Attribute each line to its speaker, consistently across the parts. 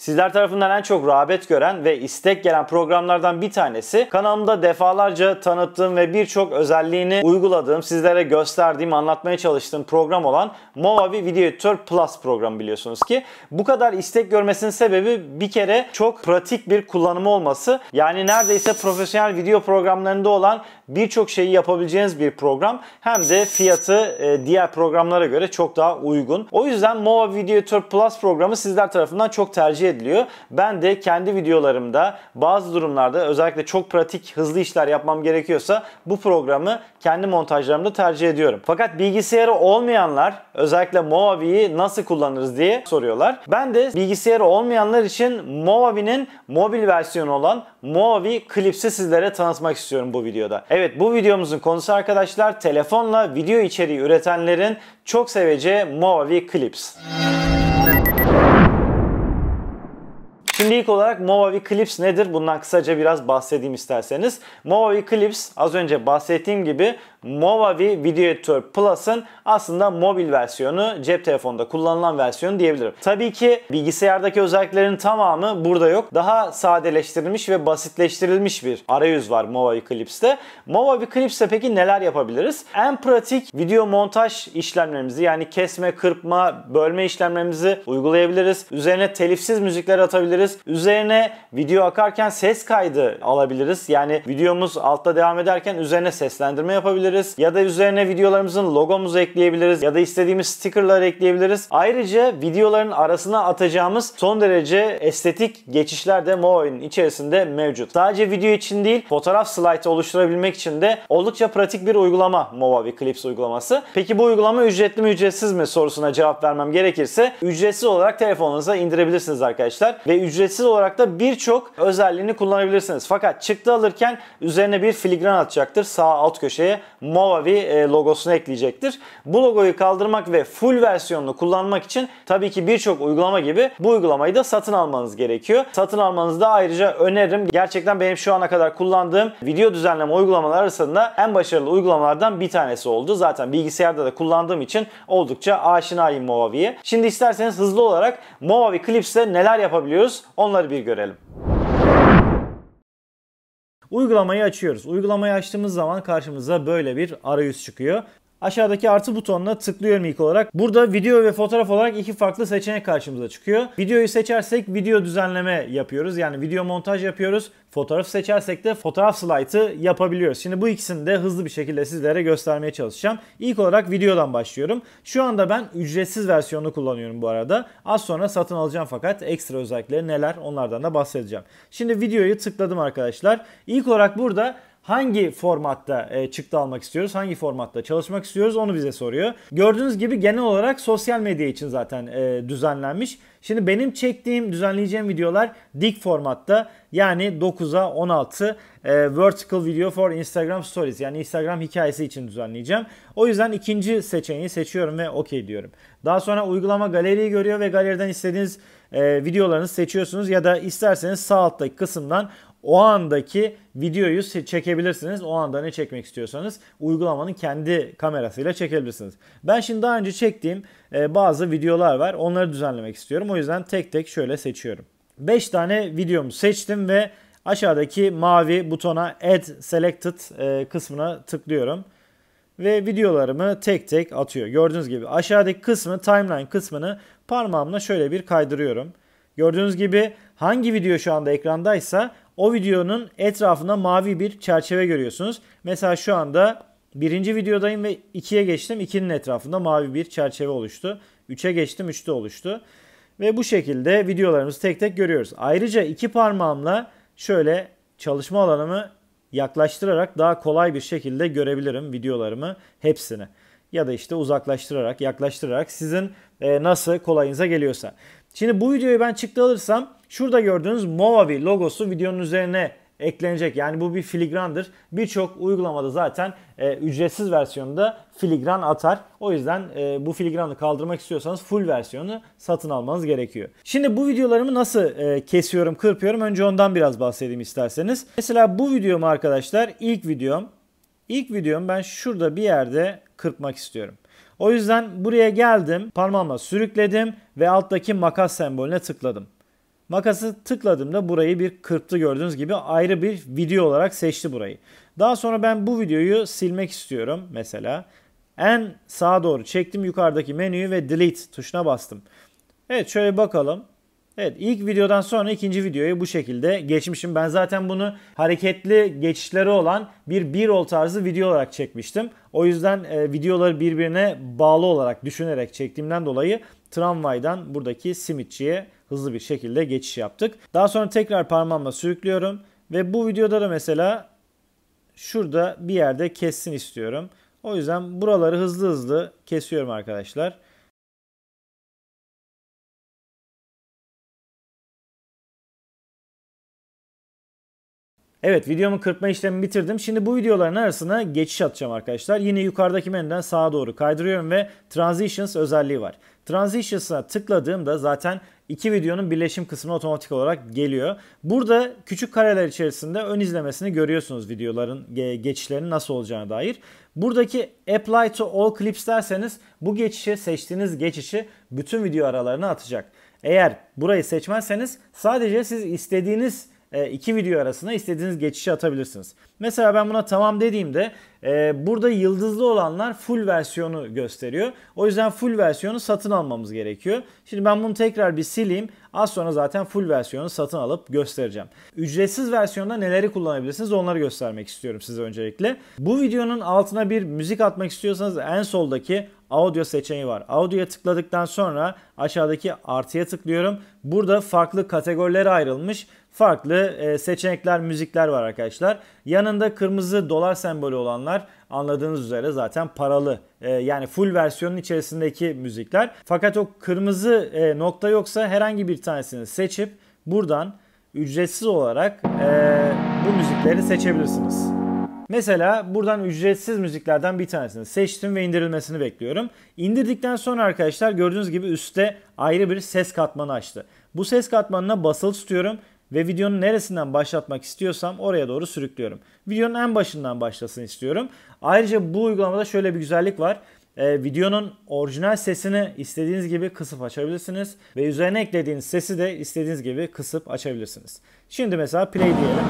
Speaker 1: Sizler tarafından en çok rağbet gören ve istek gelen programlardan bir tanesi kanalımda defalarca tanıttığım ve birçok özelliğini uyguladığım, sizlere gösterdiğim, anlatmaya çalıştığım program olan Movavi Video Editor Plus programı biliyorsunuz ki. Bu kadar istek görmesinin sebebi bir kere çok pratik bir kullanımı olması. Yani neredeyse profesyonel video programlarında olan birçok şeyi yapabileceğiniz bir program. Hem de fiyatı e, diğer programlara göre çok daha uygun. O yüzden Movavi Video Editor Plus programı sizler tarafından çok tercih ediliyor. Ben de kendi videolarımda bazı durumlarda özellikle çok pratik, hızlı işler yapmam gerekiyorsa bu programı kendi montajlarımda tercih ediyorum. Fakat bilgisayarı olmayanlar özellikle Moavi'yi nasıl kullanırız diye soruyorlar. Ben de bilgisayarı olmayanlar için Movavi'nin mobil versiyonu olan Movavi Clips'i sizlere tanıtmak istiyorum bu videoda. Evet bu videomuzun konusu arkadaşlar telefonla video içeriği üretenlerin çok seveceği Movavi Clips. Müzik Şimdi ilk olarak Movavi Clips nedir? Bundan kısaca biraz bahsedeyim isterseniz. Movavi Clips az önce bahsettiğim gibi Movavi Video Editor Plus'ın aslında mobil versiyonu, cep telefonda kullanılan versiyonu diyebilirim. Tabii ki bilgisayardaki özelliklerin tamamı burada yok. Daha sadeleştirilmiş ve basitleştirilmiş bir arayüz var Movavi Clips'te. Movavi Clips'te peki neler yapabiliriz? En pratik video montaj işlemlerimizi yani kesme, kırpma, bölme işlemlerimizi uygulayabiliriz. Üzerine telifsiz müzikler atabiliriz. Üzerine video akarken ses kaydı alabiliriz. Yani videomuz altta devam ederken üzerine seslendirme yapabiliriz ekleyebiliriz ya da üzerine videolarımızın logomuzu ekleyebiliriz ya da istediğimiz stickerları ekleyebiliriz. Ayrıca videoların arasına atacağımız son derece estetik geçişler de Movo'nun içerisinde mevcut. Sadece video için değil fotoğraf slide oluşturabilmek için de oldukça pratik bir uygulama Movavi Clips uygulaması. Peki bu uygulama ücretli mi ücretsiz mi sorusuna cevap vermem gerekirse ücretsiz olarak telefonunuza indirebilirsiniz arkadaşlar ve ücretsiz olarak da birçok özelliğini kullanabilirsiniz. Fakat çıktı alırken üzerine bir filigran atacaktır sağ alt köşeye mavi e, logosunu ekleyecektir. Bu logoyu kaldırmak ve full versiyonunu kullanmak için tabii ki birçok uygulama gibi bu uygulamayı da satın almanız gerekiyor. Satın almanızı da ayrıca öneririm. Gerçekten benim şu ana kadar kullandığım video düzenleme uygulamaları arasında en başarılı uygulamalardan bir tanesi oldu. Zaten bilgisayarda da kullandığım için oldukça aşinayım Movavi'ye. Şimdi isterseniz hızlı olarak Movavi Clips'te neler yapabiliyoruz onları bir görelim. Uygulamayı açıyoruz. Uygulamayı açtığımız zaman karşımıza böyle bir arayüz çıkıyor. Aşağıdaki artı butonuna tıklıyorum ilk olarak. Burada video ve fotoğraf olarak iki farklı seçenek karşımıza çıkıyor. Videoyu seçersek video düzenleme yapıyoruz. Yani video montaj yapıyoruz. Fotoğraf seçersek de fotoğraf slaytı yapabiliyoruz. Şimdi bu ikisini de hızlı bir şekilde sizlere göstermeye çalışacağım. İlk olarak videodan başlıyorum. Şu anda ben ücretsiz versiyonu kullanıyorum bu arada. Az sonra satın alacağım fakat ekstra özellikleri neler onlardan da bahsedeceğim. Şimdi videoyu tıkladım arkadaşlar. İlk olarak burada hangi formatta e, çıktı almak istiyoruz, hangi formatta çalışmak istiyoruz onu bize soruyor. Gördüğünüz gibi genel olarak sosyal medya için zaten e, düzenlenmiş. Şimdi benim çektiğim, düzenleyeceğim videolar dik formatta yani 9'a 16 e, vertical video for Instagram stories yani Instagram hikayesi için düzenleyeceğim. O yüzden ikinci seçeneği seçiyorum ve okey diyorum. Daha sonra uygulama galeriyi görüyor ve galeriden istediğiniz e, videolarınızı seçiyorsunuz ya da isterseniz sağ alttaki kısımdan o andaki videoyu çekebilirsiniz. O anda ne çekmek istiyorsanız uygulamanın kendi kamerasıyla çekebilirsiniz. Ben şimdi daha önce çektiğim e, bazı videolar var. Onları düzenlemek istiyorum. O yüzden tek tek şöyle seçiyorum. 5 tane videomu seçtim ve aşağıdaki mavi butona Add Selected e, kısmına tıklıyorum. Ve videolarımı tek tek atıyor. Gördüğünüz gibi aşağıdaki kısmı timeline kısmını parmağımla şöyle bir kaydırıyorum. Gördüğünüz gibi hangi video şu anda ekrandaysa o videonun etrafında mavi bir çerçeve görüyorsunuz. Mesela şu anda birinci videodayım ve 2'ye geçtim. 2'nin etrafında mavi bir çerçeve oluştu. 3'e geçtim 3'te oluştu. Ve bu şekilde videolarımızı tek tek görüyoruz. Ayrıca iki parmağımla şöyle çalışma alanımı yaklaştırarak daha kolay bir şekilde görebilirim videolarımı hepsini. Ya da işte uzaklaştırarak, yaklaştırarak sizin e, nasıl kolayınıza geliyorsa. Şimdi bu videoyu ben çıktı alırsam Şurada gördüğünüz Movavi logosu videonun üzerine eklenecek. Yani bu bir filigrandır. Birçok uygulamada zaten e, ücretsiz versiyonunda filigran atar. O yüzden e, bu filigranı kaldırmak istiyorsanız full versiyonu satın almanız gerekiyor. Şimdi bu videolarımı nasıl e, kesiyorum, kırpıyorum? Önce ondan biraz bahsedeyim isterseniz. Mesela bu videom arkadaşlar ilk videom. İlk videom ben şurada bir yerde kırpmak istiyorum. O yüzden buraya geldim, parmağımla sürükledim ve alttaki makas sembolüne tıkladım. Makası tıkladığımda burayı bir kırptı gördüğünüz gibi ayrı bir video olarak seçti burayı. Daha sonra ben bu videoyu silmek istiyorum mesela. En sağa doğru çektim yukarıdaki menüyü ve delete tuşuna bastım. Evet şöyle bakalım. Evet ilk videodan sonra ikinci videoyu bu şekilde geçmişim. Ben zaten bunu hareketli geçişleri olan bir bir ol tarzı video olarak çekmiştim. O yüzden e, videoları birbirine bağlı olarak düşünerek çektiğimden dolayı tramvaydan buradaki simitçiye hızlı bir şekilde geçiş yaptık. Daha sonra tekrar parmağımla sürüklüyorum ve bu videoda da mesela şurada bir yerde kessin istiyorum. O yüzden buraları hızlı hızlı kesiyorum arkadaşlar. Evet videomun kırpma işlemini bitirdim. Şimdi bu videoların arasına geçiş atacağım arkadaşlar. Yine yukarıdaki menüden sağa doğru kaydırıyorum ve Transitions özelliği var. Transitions'a tıkladığımda zaten iki videonun birleşim kısmına otomatik olarak geliyor. Burada küçük kareler içerisinde ön izlemesini görüyorsunuz videoların geçişlerinin nasıl olacağına dair. Buradaki Apply to All Clips derseniz bu geçişi seçtiğiniz geçişi bütün video aralarına atacak. Eğer burayı seçmezseniz sadece siz istediğiniz e, iki video arasında istediğiniz geçişi atabilirsiniz. Mesela ben buna tamam dediğimde e, burada yıldızlı olanlar full versiyonu gösteriyor. O yüzden full versiyonu satın almamız gerekiyor. Şimdi ben bunu tekrar bir sileyim. Az sonra zaten full versiyonu satın alıp göstereceğim. Ücretsiz versiyonda neleri kullanabilirsiniz onları göstermek istiyorum size öncelikle. Bu videonun altına bir müzik atmak istiyorsanız en soldaki audio seçeneği var. Audio'ya tıkladıktan sonra aşağıdaki artıya tıklıyorum. Burada farklı kategorilere ayrılmış farklı e, seçenekler, müzikler var arkadaşlar. Yanında kırmızı dolar sembolü olanlar anladığınız üzere zaten paralı. E, yani full versiyonun içerisindeki müzikler. Fakat o kırmızı e, nokta yoksa herhangi bir tanesini seçip buradan ücretsiz olarak bu müzikleri seçebilirsiniz. Mesela buradan ücretsiz müziklerden bir tanesini seçtim ve indirilmesini bekliyorum. İndirdikten sonra arkadaşlar gördüğünüz gibi üstte ayrı bir ses katmanı açtı. Bu ses katmanına basılı tutuyorum ve videonun neresinden başlatmak istiyorsam oraya doğru sürüklüyorum. Videonun en başından başlasın istiyorum. Ayrıca bu uygulamada şöyle bir güzellik var. E, videonun orijinal sesini istediğiniz gibi kısıp açabilirsiniz ve üzerine eklediğiniz sesi de istediğiniz gibi kısıp açabilirsiniz. Şimdi mesela play diyelim.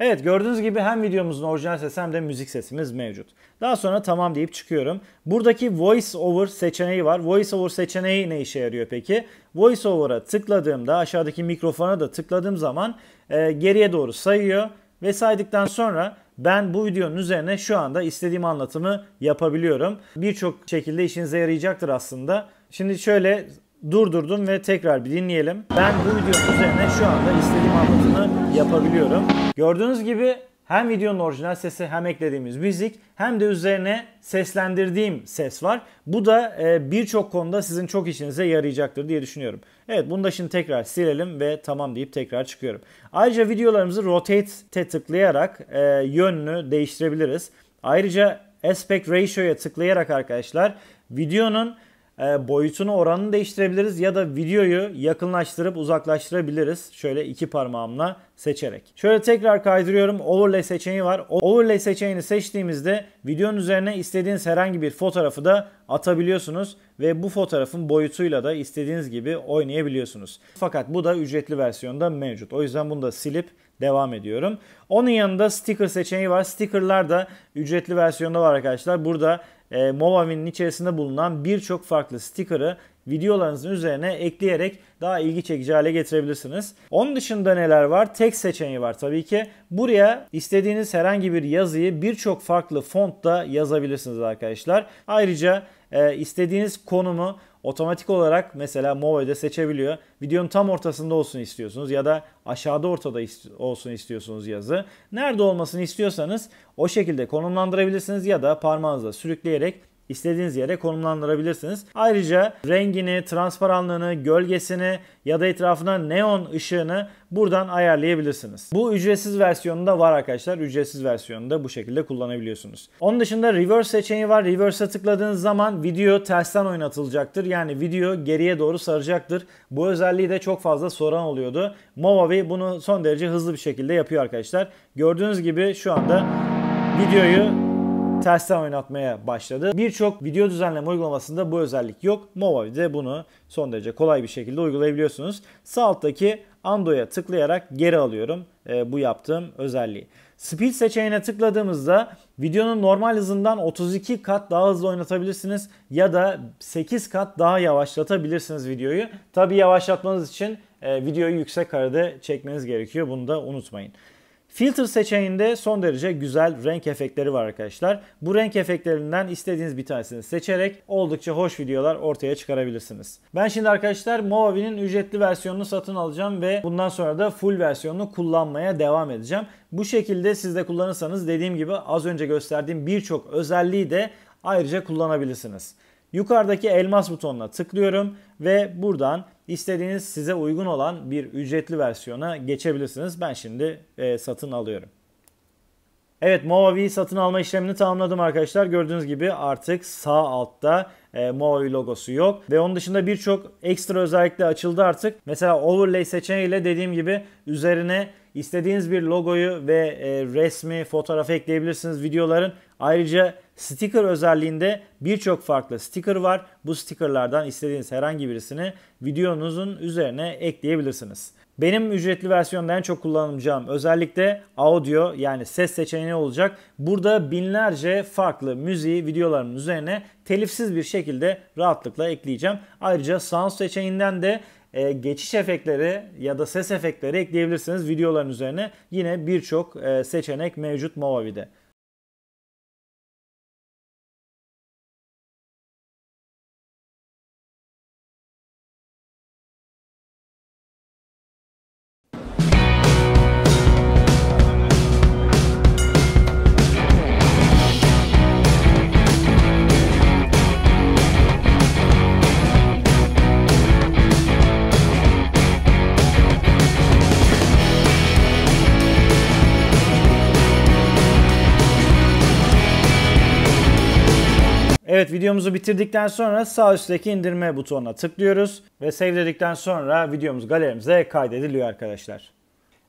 Speaker 1: Evet gördüğünüz gibi hem videomuzun orijinal sesi hem de müzik sesimiz mevcut. Daha sonra tamam deyip çıkıyorum. Buradaki voice over seçeneği var. Voice over seçeneği ne işe yarıyor peki? Voice over'a tıkladığımda aşağıdaki mikrofona da tıkladığım zaman e, geriye doğru sayıyor ve saydıktan sonra ben bu videonun üzerine şu anda istediğim anlatımı yapabiliyorum. Birçok şekilde işinize yarayacaktır aslında. Şimdi şöyle durdurdum ve tekrar bir dinleyelim. Ben bu videonun üzerine şu anda istediğim anlatımı yapabiliyorum. Gördüğünüz gibi hem videonun orijinal sesi hem eklediğimiz müzik hem de üzerine seslendirdiğim ses var. Bu da e, birçok konuda sizin çok işinize yarayacaktır diye düşünüyorum. Evet bunu da şimdi tekrar silelim ve tamam deyip tekrar çıkıyorum. Ayrıca videolarımızı rotate'e tıklayarak e, yönünü değiştirebiliriz. Ayrıca aspect ratio'ya tıklayarak arkadaşlar videonun ee, boyutunu oranını değiştirebiliriz ya da videoyu yakınlaştırıp uzaklaştırabiliriz. Şöyle iki parmağımla seçerek. Şöyle tekrar kaydırıyorum. Overlay seçeneği var. Overlay seçeneğini seçtiğimizde videonun üzerine istediğiniz herhangi bir fotoğrafı da atabiliyorsunuz ve bu fotoğrafın boyutuyla da istediğiniz gibi oynayabiliyorsunuz. Fakat bu da ücretli versiyonda mevcut. O yüzden bunu da silip devam ediyorum. Onun yanında sticker seçeneği var. Stickerlar da ücretli versiyonda var arkadaşlar. Burada e, Movav'in içerisinde bulunan birçok farklı sticker'ı videolarınızın üzerine ekleyerek daha ilgi çekici hale getirebilirsiniz. Onun dışında neler var? Tek seçeneği var tabii ki. Buraya istediğiniz herhangi bir yazıyı birçok farklı fontta yazabilirsiniz arkadaşlar. Ayrıca e, istediğiniz konumu otomatik olarak mesela Move'de seçebiliyor. Videonun tam ortasında olsun istiyorsunuz ya da aşağıda ortada ist- olsun istiyorsunuz yazı. Nerede olmasını istiyorsanız o şekilde konumlandırabilirsiniz ya da parmağınızla sürükleyerek istediğiniz yere konumlandırabilirsiniz. Ayrıca rengini, transparanlığını, gölgesini ya da etrafına neon ışığını buradan ayarlayabilirsiniz. Bu ücretsiz versiyonunda var arkadaşlar. Ücretsiz versiyonunda bu şekilde kullanabiliyorsunuz. Onun dışında reverse seçeneği var. Reverse'a tıkladığınız zaman video tersten oynatılacaktır. Yani video geriye doğru saracaktır. Bu özelliği de çok fazla soran oluyordu. Movavi bunu son derece hızlı bir şekilde yapıyor arkadaşlar. Gördüğünüz gibi şu anda videoyu tersten oynatmaya başladı. Birçok video düzenleme uygulamasında bu özellik yok. Movavi'de bunu son derece kolay bir şekilde uygulayabiliyorsunuz. Sağ alttaki Ando'ya tıklayarak geri alıyorum e, bu yaptığım özelliği. Speed seçeneğine tıkladığımızda videonun normal hızından 32 kat daha hızlı oynatabilirsiniz ya da 8 kat daha yavaşlatabilirsiniz videoyu. Tabi yavaşlatmanız için e, videoyu yüksek arada çekmeniz gerekiyor bunu da unutmayın. Filter seçeneğinde son derece güzel renk efektleri var arkadaşlar. Bu renk efektlerinden istediğiniz bir tanesini seçerek oldukça hoş videolar ortaya çıkarabilirsiniz. Ben şimdi arkadaşlar Movavi'nin ücretli versiyonunu satın alacağım ve bundan sonra da full versiyonunu kullanmaya devam edeceğim. Bu şekilde siz de kullanırsanız dediğim gibi az önce gösterdiğim birçok özelliği de ayrıca kullanabilirsiniz. Yukarıdaki elmas butonuna tıklıyorum ve buradan istediğiniz size uygun olan bir ücretli versiyona geçebilirsiniz. Ben şimdi e, satın alıyorum. Evet Movavi satın alma işlemini tamamladım arkadaşlar. Gördüğünüz gibi artık sağ altta e, Movavi logosu yok. Ve onun dışında birçok ekstra özellikle açıldı artık. Mesela overlay seçeneğiyle dediğim gibi üzerine İstediğiniz bir logoyu ve e, resmi, fotoğrafı ekleyebilirsiniz videoların. Ayrıca sticker özelliğinde birçok farklı sticker var. Bu stickerlardan istediğiniz herhangi birisini videonuzun üzerine ekleyebilirsiniz. Benim ücretli versiyonda en çok kullanacağım özellikle audio yani ses seçeneği olacak. Burada binlerce farklı müziği videolarımın üzerine telifsiz bir şekilde rahatlıkla ekleyeceğim. Ayrıca sound seçeneğinden de e, geçiş efektleri ya da ses efektleri ekleyebilirsiniz videoların üzerine. Yine birçok e, seçenek mevcut Movavi'de. Evet videomuzu bitirdikten sonra sağ üstteki indirme butonuna tıklıyoruz ve save dedikten sonra videomuz galerimize kaydediliyor arkadaşlar.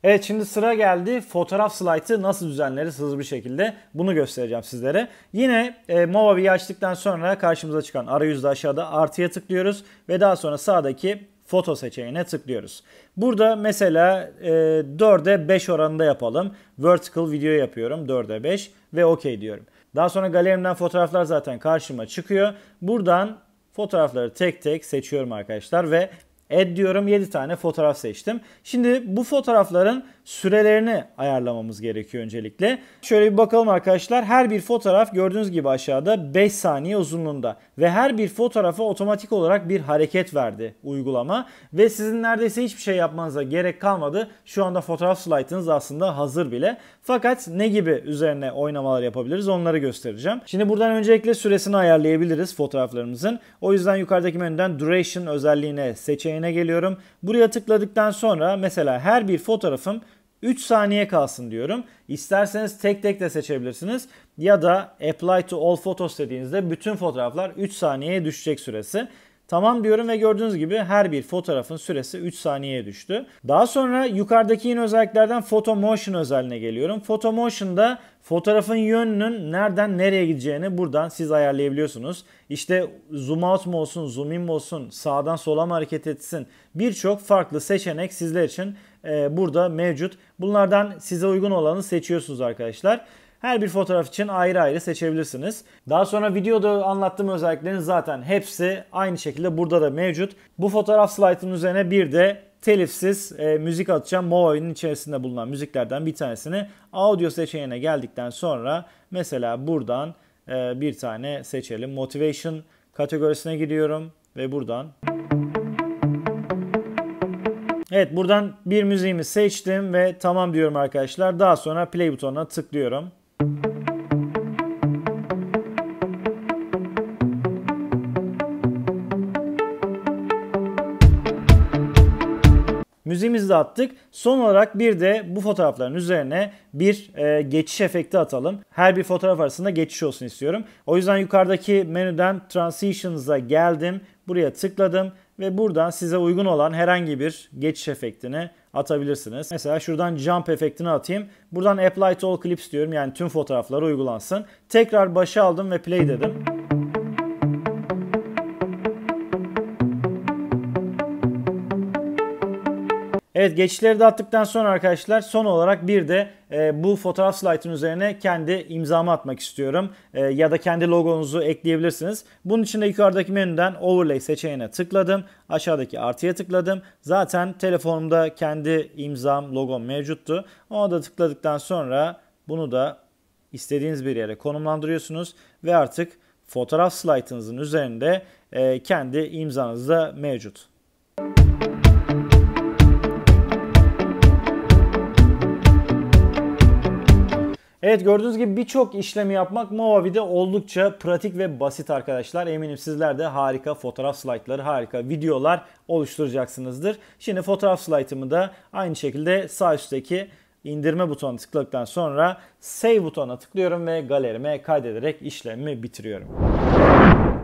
Speaker 1: Evet şimdi sıra geldi fotoğraf slaytı nasıl düzenleriz hızlı bir şekilde bunu göstereceğim sizlere. Yine e, Movavi'yi açtıktan sonra karşımıza çıkan arayüzde aşağıda artıya tıklıyoruz ve daha sonra sağdaki foto seçeneğine tıklıyoruz. Burada mesela e, 4'e 5 oranında yapalım. Vertical video yapıyorum 4'e 5 ve OK diyorum. Daha sonra galerimden fotoğraflar zaten karşıma çıkıyor. Buradan fotoğrafları tek tek seçiyorum arkadaşlar ve add diyorum 7 tane fotoğraf seçtim. Şimdi bu fotoğrafların sürelerini ayarlamamız gerekiyor öncelikle. Şöyle bir bakalım arkadaşlar. Her bir fotoğraf gördüğünüz gibi aşağıda 5 saniye uzunluğunda ve her bir fotoğrafa otomatik olarak bir hareket verdi uygulama ve sizin neredeyse hiçbir şey yapmanıza gerek kalmadı. Şu anda fotoğraf slaytınız aslında hazır bile. Fakat ne gibi üzerine oynamalar yapabiliriz onları göstereceğim. Şimdi buradan öncelikle süresini ayarlayabiliriz fotoğraflarımızın. O yüzden yukarıdaki menüden duration özelliğine seçeneğini seçeneğine geliyorum. Buraya tıkladıktan sonra mesela her bir fotoğrafım 3 saniye kalsın diyorum. İsterseniz tek tek de seçebilirsiniz. Ya da apply to all photos dediğinizde bütün fotoğraflar 3 saniyeye düşecek süresi. Tamam diyorum ve gördüğünüz gibi her bir fotoğrafın süresi 3 saniyeye düştü. Daha sonra yukarıdaki yeni özelliklerden Photo Motion özelliğine geliyorum. Photo Motion'da fotoğrafın yönünün nereden nereye gideceğini buradan siz ayarlayabiliyorsunuz. İşte zoom out mu olsun, zoom in mi olsun, sağdan sola mı hareket etsin birçok farklı seçenek sizler için e, burada mevcut. Bunlardan size uygun olanı seçiyorsunuz arkadaşlar. Her bir fotoğraf için ayrı ayrı seçebilirsiniz. Daha sonra videoda anlattığım özelliklerin zaten hepsi aynı şekilde burada da mevcut. Bu fotoğraf slaytının üzerine bir de telifsiz e, müzik atacağım. Movo'nun içerisinde bulunan müziklerden bir tanesini audio seçeneğine geldikten sonra mesela buradan e, bir tane seçelim. Motivation kategorisine gidiyorum ve buradan Evet buradan bir müziğimi seçtim ve tamam diyorum arkadaşlar. Daha sonra play butonuna tıklıyorum. Müziğimizi de attık. Son olarak bir de bu fotoğrafların üzerine bir e, geçiş efekti atalım. Her bir fotoğraf arasında geçiş olsun istiyorum. O yüzden yukarıdaki menüden Transitions'a geldim. Buraya tıkladım ve buradan size uygun olan herhangi bir geçiş efektini atabilirsiniz. Mesela şuradan jump efektini atayım. Buradan apply to all clips diyorum. Yani tüm fotoğraflara uygulansın. Tekrar başa aldım ve play dedim. Evet geçişleri de attıktan sonra arkadaşlar son olarak bir de e, bu fotoğraf slaytın üzerine kendi imzamı atmak istiyorum. E, ya da kendi logonuzu ekleyebilirsiniz. Bunun için de yukarıdaki menüden overlay seçeneğine tıkladım. Aşağıdaki artıya tıkladım. Zaten telefonumda kendi imzam, logom mevcuttu. Ona da tıkladıktan sonra bunu da istediğiniz bir yere konumlandırıyorsunuz. Ve artık fotoğraf slaytınızın üzerinde e, kendi imzanız da mevcut. Evet gördüğünüz gibi birçok işlemi yapmak Movavi'de oldukça pratik ve basit arkadaşlar. Eminim sizler de harika fotoğraf slaytları, harika videolar oluşturacaksınızdır. Şimdi fotoğraf slaytımı da aynı şekilde sağ üstteki indirme butonuna tıkladıktan sonra Save butonuna tıklıyorum ve galerime kaydederek işlemi bitiriyorum.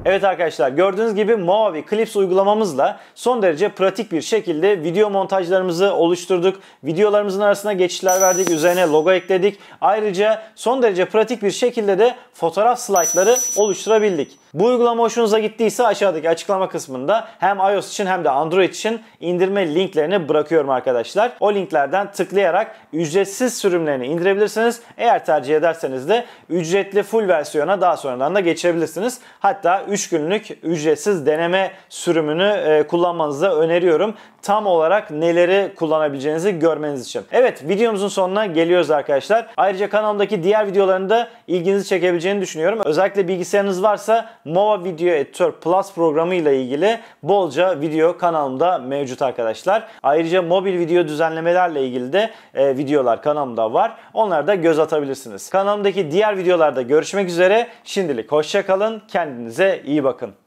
Speaker 1: Evet arkadaşlar gördüğünüz gibi Moavi Clips uygulamamızla son derece pratik bir şekilde video montajlarımızı oluşturduk. Videolarımızın arasına geçişler verdik, üzerine logo ekledik. Ayrıca son derece pratik bir şekilde de fotoğraf slaytları oluşturabildik. Bu uygulama hoşunuza gittiyse aşağıdaki açıklama kısmında hem iOS için hem de Android için indirme linklerini bırakıyorum arkadaşlar. O linklerden tıklayarak ücretsiz sürümlerini indirebilirsiniz. Eğer tercih ederseniz de ücretli full versiyona daha sonradan da geçebilirsiniz. Hatta 3 günlük ücretsiz deneme sürümünü e, kullanmanızı öneriyorum. Tam olarak neleri kullanabileceğinizi görmeniz için. Evet videomuzun sonuna geliyoruz arkadaşlar. Ayrıca kanalımdaki diğer videolarında ilginizi çekebileceğini düşünüyorum. Özellikle bilgisayarınız varsa Mova Video Editor Plus programı ile ilgili bolca video kanalımda mevcut arkadaşlar. Ayrıca mobil video düzenlemelerle ilgili de e, videolar kanalımda var. Onlara da göz atabilirsiniz. Kanalımdaki diğer videolarda görüşmek üzere. Şimdilik hoşçakalın. Kendinize iyi bakın.